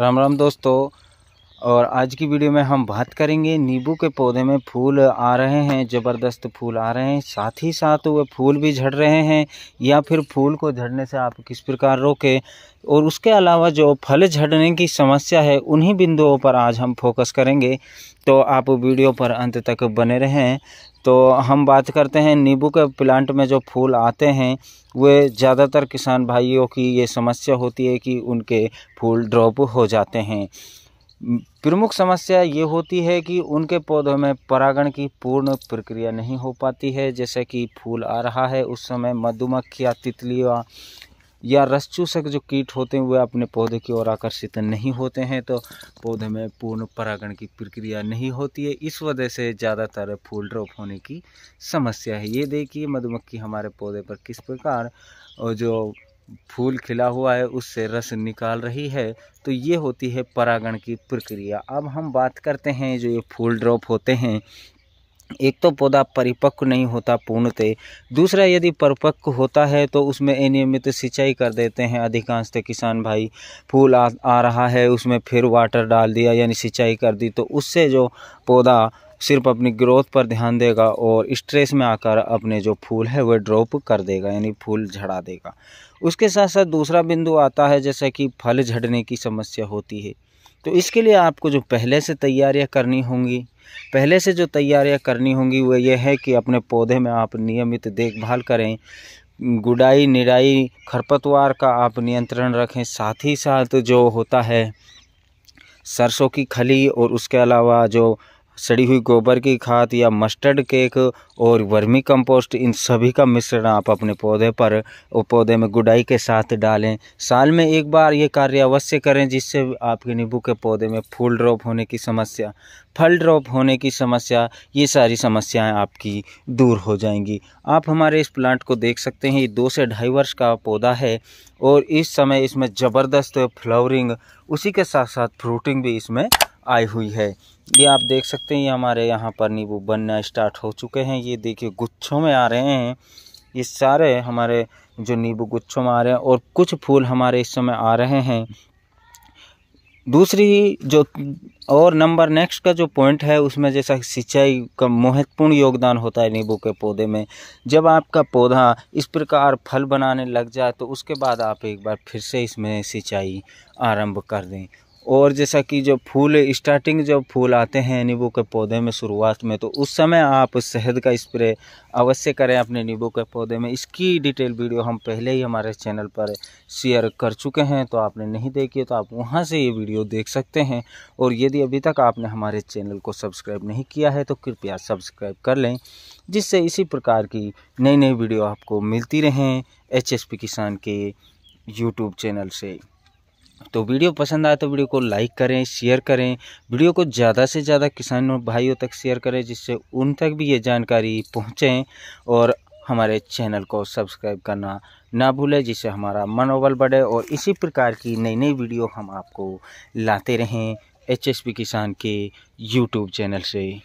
राम राम दोस्तों और आज की वीडियो में हम बात करेंगे नींबू के पौधे में फूल आ रहे हैं ज़बरदस्त फूल आ रहे हैं साथ ही साथ वह फूल भी झड़ रहे हैं या फिर फूल को झड़ने से आप किस प्रकार रोके और उसके अलावा जो फल झड़ने की समस्या है उन्हीं बिंदुओं पर आज हम फोकस करेंगे तो आप वीडियो पर अंत तक बने रहें तो हम बात करते हैं नींबू के प्लांट में जो फूल आते हैं वे ज़्यादातर किसान भाइयों की ये समस्या होती है कि उनके फूल ड्रॉप हो जाते हैं प्रमुख समस्या ये होती है कि उनके पौधों में परागण की पूर्ण प्रक्रिया नहीं हो पाती है जैसे कि फूल आ रहा है उस समय मधुमक्खियाँ तितलियाँ या रसचूसक जो कीट होते हैं वे अपने पौधे की ओर आकर्षित नहीं होते हैं तो पौधे में पूर्ण परागण की प्रक्रिया नहीं होती है इस वजह से ज़्यादातर फूल ड्रॉप होने की समस्या है ये देखिए मधुमक्खी हमारे पौधे पर किस प्रकार जो फूल खिला हुआ है उससे रस निकाल रही है तो ये होती है परागण की प्रक्रिया अब हम बात करते हैं जो ये फूल ड्रॉप होते हैं एक तो पौधा परिपक्व नहीं होता पूर्णतः दूसरा यदि परिपक्व होता है तो उसमें अनियमित सिंचाई कर देते हैं अधिकांशतः तो किसान भाई फूल आ, आ रहा है उसमें फिर वाटर डाल दिया यानी सिंचाई कर दी तो उससे जो पौधा सिर्फ अपनी ग्रोथ पर ध्यान देगा और स्ट्रेस में आकर अपने जो फूल है वह ड्रॉप कर देगा यानी फूल झड़ा देगा उसके साथ साथ दूसरा बिंदु आता है जैसे कि फल झड़ने की समस्या होती है तो इसके लिए आपको जो पहले से तैयारियां करनी होंगी पहले से जो तैयारियां करनी होंगी वह यह है कि अपने पौधे में आप नियमित देखभाल करें गुडाई निराई खरपतवार का आप नियंत्रण रखें साथ ही साथ जो होता है सरसों की खली और उसके अलावा जो सड़ी हुई गोबर की खाद या मस्टर्ड केक और वर्मी कंपोस्ट इन सभी का मिश्रण आप अपने पौधे पर और पौधे में गुडाई के साथ डालें साल में एक बार ये कार्य अवश्य करें जिससे आपके नींबू के पौधे में फूल ड्रॉप होने की समस्या फल ड्रॉप होने की समस्या ये सारी समस्याएं आपकी दूर हो जाएंगी आप हमारे इस प्लांट को देख सकते हैं ये दो से ढाई वर्ष का पौधा है और इस समय इसमें ज़बरदस्त फ्लावरिंग उसी के साथ साथ फ्रूटिंग भी इसमें आई हुई है ये आप देख सकते हैं ये हमारे यहाँ पर नींबू बनना स्टार्ट हो चुके हैं ये देखिए गुच्छों में आ रहे हैं ये सारे हमारे जो नींबू गुच्छों में आ रहे हैं और कुछ फूल हमारे इस समय आ रहे हैं दूसरी जो और नंबर नेक्स्ट का जो पॉइंट है उसमें जैसा सिंचाई का महत्वपूर्ण योगदान होता है नींबू के पौधे में जब आपका पौधा इस प्रकार फल बनाने लग जाए तो उसके बाद आप एक बार फिर से इसमें सिंचाई आरंभ कर दें और जैसा कि जो फूल स्टार्टिंग जब फूल आते हैं नींबू के पौधे में शुरुआत में तो उस समय आप शहद का स्प्रे अवश्य करें अपने नींबू के पौधे में इसकी डिटेल वीडियो हम पहले ही हमारे चैनल पर शेयर कर चुके हैं तो आपने नहीं देखी तो आप वहां से ये वीडियो देख सकते हैं और यदि अभी तक आपने हमारे चैनल को सब्सक्राइब नहीं किया है तो कृपया सब्सक्राइब कर लें जिससे इसी प्रकार की नई नई वीडियो आपको मिलती रहें एच किसान के यूट्यूब चैनल से तो वीडियो पसंद आए तो वीडियो को लाइक करें शेयर करें वीडियो को ज़्यादा से ज़्यादा किसान भाइयों तक शेयर करें जिससे उन तक भी ये जानकारी पहुँचें और हमारे चैनल को सब्सक्राइब करना ना भूलें जिससे हमारा मनोबल बढ़े और इसी प्रकार की नई नई वीडियो हम आपको लाते रहें एच किसान के यूट्यूब चैनल से